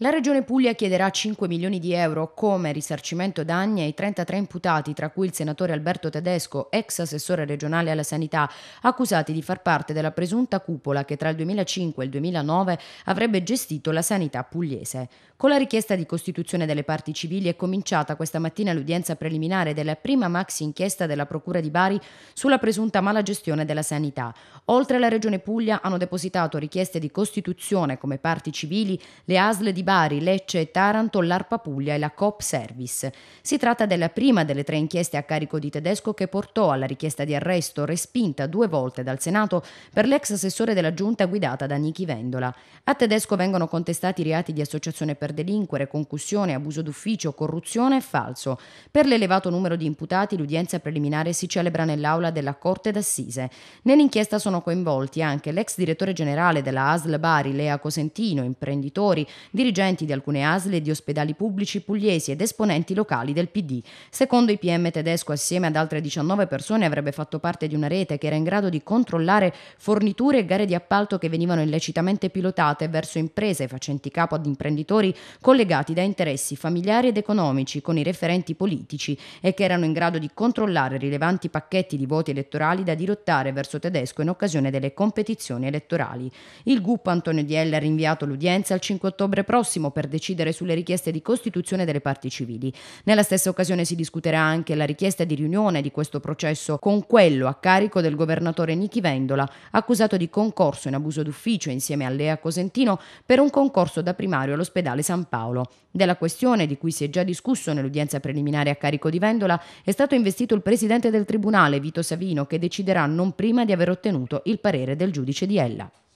La Regione Puglia chiederà 5 milioni di euro come risarcimento danni ai 33 imputati, tra cui il senatore Alberto Tedesco, ex assessore regionale alla sanità, accusati di far parte della presunta cupola che tra il 2005 e il 2009 avrebbe gestito la sanità pugliese. Con la richiesta di costituzione delle parti civili è cominciata questa mattina l'udienza preliminare della prima maxi inchiesta della Procura di Bari sulla presunta mala gestione della sanità. Oltre alla Regione Puglia hanno depositato richieste di costituzione come parti civili le ASL di Bari, Lecce e Taranto, l'Arpa Puglia e la Coop Service. Si tratta della prima delle tre inchieste a carico di Tedesco che portò alla richiesta di arresto respinta due volte dal Senato per l'ex assessore della giunta guidata da Niki Vendola. A Tedesco vengono contestati reati di associazione per delinquere, concussione, abuso d'ufficio, corruzione e falso. Per l'elevato numero di imputati l'udienza preliminare si celebra nell'aula della Corte d'Assise. Nell'inchiesta sono coinvolti anche l'ex direttore generale della ASL Bari Lea Cosentino, imprenditori, dirigenti dirigenti di alcune ASL e di ospedali pubblici pugliesi ed esponenti locali del PD. Secondo i PM tedesco, assieme ad altre 19 persone, avrebbe fatto parte di una rete che era in grado di controllare forniture e gare di appalto che venivano illecitamente pilotate verso imprese facenti capo ad imprenditori collegati da interessi familiari ed economici con i referenti politici e che erano in grado di controllare rilevanti pacchetti di voti elettorali da dirottare verso tedesco in occasione delle competizioni elettorali. Il GUP Antonio Diella ha rinviato l'udienza al 5 ottobre prossimo prossimo per decidere sulle richieste di costituzione delle parti civili. Nella stessa occasione si discuterà anche la richiesta di riunione di questo processo con quello a carico del governatore Nichi Vendola, accusato di concorso in abuso d'ufficio insieme a Lea Cosentino per un concorso da primario all'ospedale San Paolo. Della questione, di cui si è già discusso nell'udienza preliminare a carico di Vendola, è stato investito il presidente del tribunale, Vito Savino, che deciderà non prima di aver ottenuto il parere del giudice di Ella.